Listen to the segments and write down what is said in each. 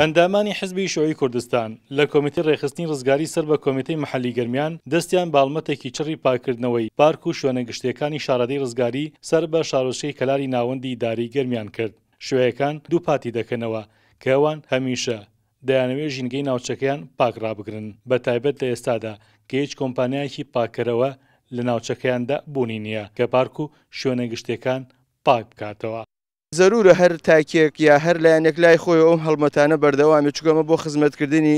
ئەندامانی حزبی شوعی کوردستان لە کۆمیتی ڕێخستنی ڕزگاری سەر بە کۆمیتەی محەلی گەرمیان دەستیان باڵمەتێکی چڕی پاکردنەوەی پارک و شوێنە گشتیەکانی شارەدەی ڕزگاری سەر بە شارۆشەی کەلاری ناوەندی داری گەرمیان کرد شوێیەکان دوو پاتی دەکەنەوە کەوان هەمیشە دەیانەوێت ژینگەی ناوچەکەیان پاکڕابگرن بە تایبەت لە ئێستادا کە هیچ کۆمپانیایکی پاکەرەوە لە ناوچەکەیاندا بوونی نییە کە پارک و شوێنە گشتەکان پاک بکاتەوە. زەرورە هەر تاکێک یا هەر لایەنێک لای خۆی ئەوم هەڵمەتانە بەردەوامی چکەمە بۆ خزمەتکردنی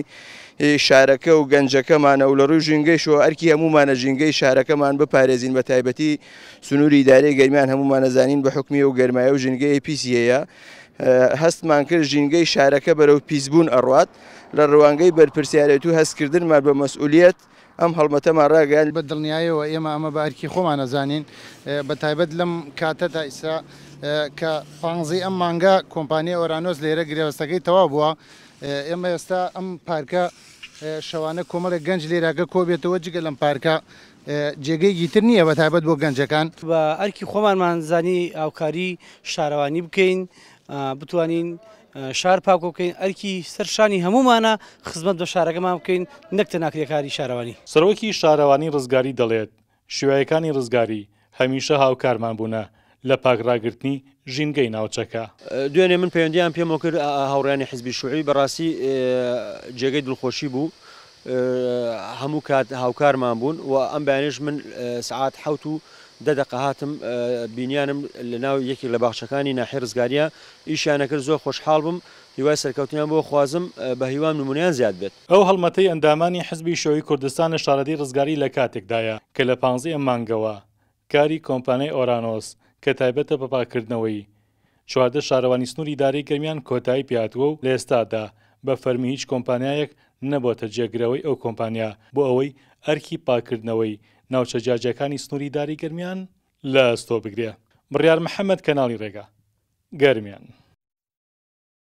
شارەکە و گەنجەکەمانە و لە ڕووی ژینگەیشەوە ئەرکی هەمومانە ژینگەی شارەکەمان بپارێزین بە تایبەتی سنووری دارێ گەرمیان هەمومانەزانین بە حکمی و گەرمایە و ژینگەی پیسی هەیە هەستمان کرد ژینگەی شارەکە بەرەو پیسبوون ئەڕات لە ڕوانگەی بەرپرسیارێت و هەستکردنمان بە مەسئولیت ئەم هەڵمەتەمان ڕاگەیان بە دڵنیایەوە ئێمە ئەمە بارکی خۆمان نەزانین بە تایبەت لەم کاتەدا ئیسا کە پانزی ئەم مانگە کۆمپانیای ئۆرانۆس لێرە گرێوەستەکەی تەوا بووە ئێمە ئێستا ئەم پارکە شەوانە کۆمەڵە گەنج لێراگە کۆبێتەوە جگە لەم پارکە جێگەی گیتر نییە بە تایبەت بۆ گەنجەکان بە ئەرکی خۆمانمانزانی ئاوکاری شارەوانی بکەین بتوانین شار پاکۆ بکەین ئەرکی سەرشانی هەمومانە خزمەت بە شارەکەمان بکەین نەکتە ناکرێکاری شارەوانی سەرۆکی شارەوانی ڕزگاری دەڵێت شوایەکانی ڕزگاری هەمیشە هاوکارمان بوونە لە پاکراگررتنی ژینگەی ناوچەکە دوێنێ من پەیوەندیان پێم کرد هاوڕیانی حزبی شوعی بەڕاستی جێگەی دڵخۆشی بوو هەموو کات هاوکارمان بوون و ئەم بەیانش من سعات حوت و دەدەق هاتم بینیانم لە ناو یەکی لە باخچەکانی ناحێرزگاریە ئیشیانەکرد زۆر خۆشحاڵ بم هیوای سەرکەوتیان بۆ خوازم بە هیوام نمونیان زیاد بێت ئەو هەڵمەتەی ئەندامانی حزبی شەوەی کوردستان لە شارەدەی ڕزگاری لە کاتێکدایە کە لە پانزی ئەم مانگەوە کاری کۆمپانای ئۆرانۆس کە تایبەتە بەپاکردنەوەی چواردە شارەوانی سنووری داری گەرمیان کۆتایی پیاتوە و لە ئێستادا بە فەرمی هیچ کۆمپانیایەک نەبۆتە جێگرەوەی ئەو کۆمپانیا بۆ ئەوەی ئەرکی پاکردنەوەی ناوچە جاجەکانی سنووری داری گرمیان لە ئەستۆ بگرێ بڕیار محەممەد کەناڵی ڕێگا گەرمیان.